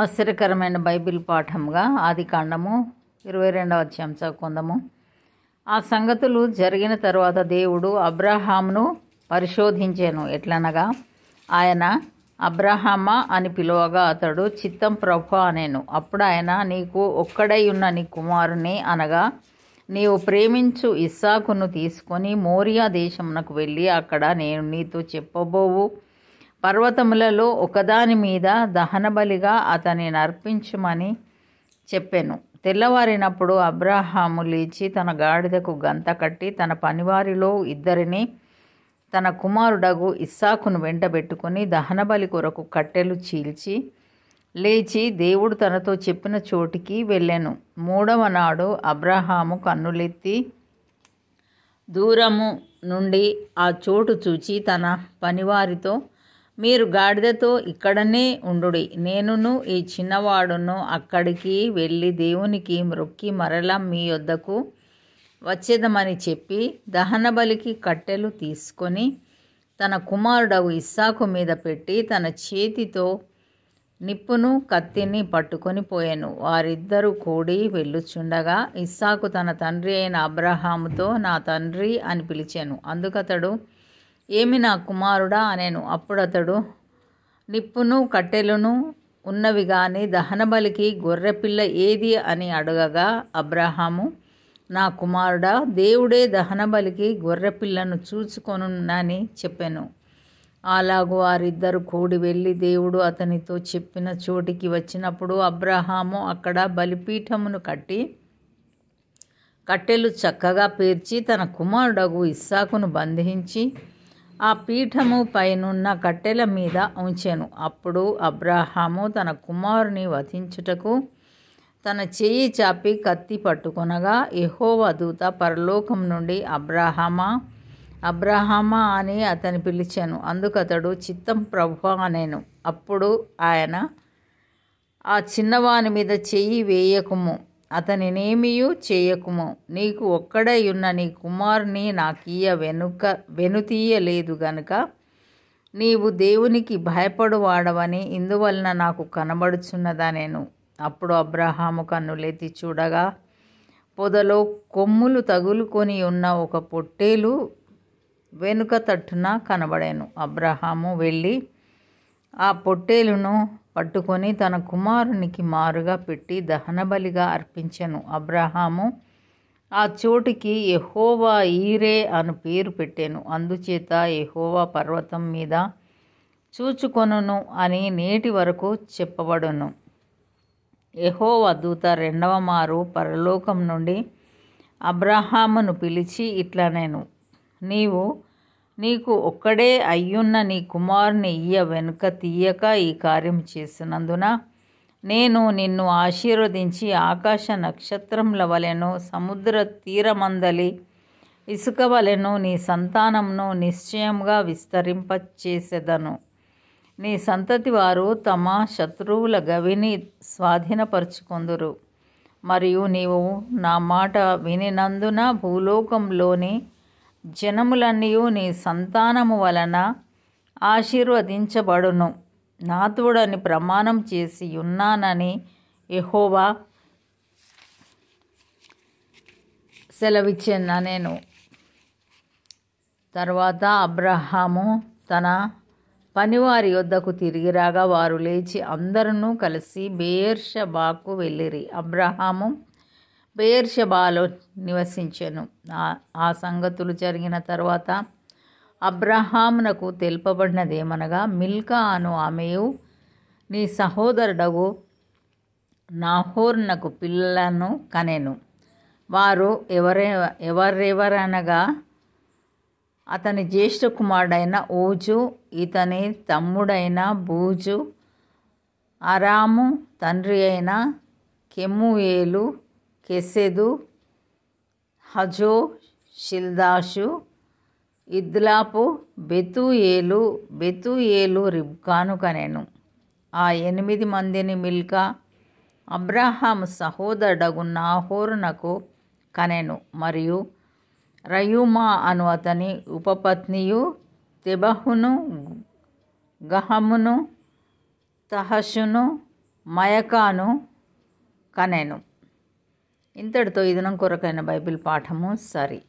ఆశ్చర్యకరమైన బైబిల్ పాఠంగా ఆది కాండము ఇరవై రెండవ అధ్యాయం కొందము ఆ సంగతులు జరిగిన తర్వాత దేవుడు అబ్రహామును పరిశోధించాను ఎట్లనగా ఆయన అబ్రహామా అని పిలువగా అతడు చిత్తం ప్రభు అనేను అప్పుడు ఆయన నీకు ఒక్కడై ఉన్న నీ కుమారుని అనగా నీవు ప్రేమించు ఇస్సాకును తీసుకొని మోరియా దేశమునకు వెళ్ళి అక్కడ నేను నీతో చెప్పబోవు పర్వతములలో ఒకదాని మీద దహనబలిగా అతని నర్పించమని చెప్పాను తెల్లవారినప్పుడు అబ్రాహాము లేచి తన గాడిదకు గంత కట్టి తన పనివారిలో ఇద్దరిని తన కుమారుడగు ఇస్సాకును వెంటబెట్టుకుని దహనబలి కొరకు కట్టెలు చీల్చి లేచి దేవుడు తనతో చెప్పిన చోటికి వెళ్ళాను మూడవ నాడు అబ్రహాము కన్నులెత్తి దూరము నుండి ఆ చోటు చూచి తన పనివారితో మీరు గాడిదతో ఇక్కడనే ఉండుడి నేనును ఈ చిన్నవాడును అక్కడికి వెళ్ళి దేవునికి మ్రొక్కి మరల మీ వద్దకు వచ్చేదమని చెప్పి దహనబలికి కట్టెలు తీసుకొని తన కుమారుడవు ఇస్సాకు మీద పెట్టి తన చేతితో నిప్పును కత్తిని పట్టుకొని పోయాను వారిద్దరూ కూడి వెళ్ళుచుండగా ఇస్సాకు తన తండ్రి అయిన అబ్రహాముతో నా తండ్రి అని పిలిచాను అందుకతడు ఏమి నా కుమారుడా అనేను అప్పుడతడు నిప్పును కట్టెలను ఉన్నవి కానీ దహనబలికి గొర్రెపిల్ల ఏది అని అడగగా అబ్రహాము నా కుమారుడా దేవుడే దహనబలికి గొర్రెపిల్లను చూచుకొనున్నని చెప్పాను అలాగు వారిద్దరు కూడి వెళ్ళి దేవుడు అతనితో చెప్పిన చోటికి వచ్చినప్పుడు అబ్రహాము అక్కడ బలిపీఠమును కట్టి కట్టెలు చక్కగా పేర్చి తన కుమారుడగు ఇస్సాకును బంధించి ఆ పీఠము పైనున్న కట్టెల మీద ఉంచెను అప్పుడు అబ్రహాము తన కుమారుని వధించుటకు తన చేయి చాపి కత్తి పట్టుకొనగా ఎహో దూత పరలోకం నుండి అబ్రహామా అబ్రహమా అని అతని పిలిచాను అందుకతడు చిత్తం ప్రభు అనేను అప్పుడు ఆయన ఆ చిన్నవాని మీద చెయ్యి వేయకుము అతనినేమియు చేయకుము నీకు ఉన్న నీ కుమారుని నాకీయ వెనుక వెనుతీయలేదు గనుక నీవు దేవునికి భయపడువాడవని ఇందువలన నాకు కనబడుచున్నదా నేను అప్పుడు అబ్రహాము కన్నులెత్తి చూడగా పొదలో కొమ్ములు తగులుకొని ఉన్న ఒక పొట్టేలు వెనుక తట్టున కనబడాను అబ్రహాము వెళ్ళి ఆ పొట్టేలును పట్టుకొని తన కుమారునికి మారుగా పెట్టి దహనబలిగా అర్పించను అబ్రహాము ఆ చోటికి ఎహోవా ఈరే అను పేరు పెట్టాను అందుచేత ఎహోవా పర్వతం మీద చూచుకొనును అని నేటి వరకు చెప్పబడును ఎహోవా దూత రెండవ మారు పరలోకం నుండి అబ్రహామును పిలిచి ఇట్లా నేను నీవు నీకు ఒక్కడే అయ్యున్న నీ కుమారుని ఇయ్య వెనుక తీయక ఈ కార్యం చేసినందున నేను నిన్ను ఆశీర్వదించి ఆకాశ నక్షత్రంల వలెను సముద్ర తీరమందలి ఇసుక వలెను నీ సంతానంను నిశ్చయంగా విస్తరింపచేసేదను నీ సంతతి వారు తమ శత్రువుల గవిని స్వాధీనపరుచుకొందురు మరియు నీవు నా మాట వినినందున భూలోకంలోని జనములన్నీ నీ సంతానము వలన ఆశీర్వదించబడును నాతుడని ప్రమాణం చేసి ఉన్నానని ఎహోవా సెలవిచ్చిన నేను తర్వాత అబ్రహాము తన పనివారి యొద్దకు తిరిగి రాగా వారు లేచి అందరూ కలిసి బేర్షబాకు వెళ్ళిరి అబ్రహాము బెయేర్షెబాలో నివసించెను ఆ సంగతులు జరిగిన తర్వాత అబ్రహామునకు తెలుపబడినదేమనగా మిల్కా అను ఆమెయు నీ సహోదరుడవు నాహోర్నకు పిల్లలను కనెను వారు ఎవరే ఎవరెవరనగా అతని జ్యేష్ఠ కుమారుడైన ఓజు ఇతని తమ్ముడైన బూజు అరాము తండ్రి అయిన కెమ్ముయేలు కెసెదు హజో షిల్దాషు ఇద్లాపు బెతుయేలు బెతుయేలు రిబ్కాను కనెను ఆ ఎనిమిది మందిని మిల్కా అబ్రహాము సహోదరుడగు నాహోరునకు కనెను మరియు రయుమా అను అతని ఉపపత్నియు తెబహును గహమును తహషును మయకాను కనెను ఇంతటితో ఇదనం కొరకైన బైబిల్ పాఠము సరి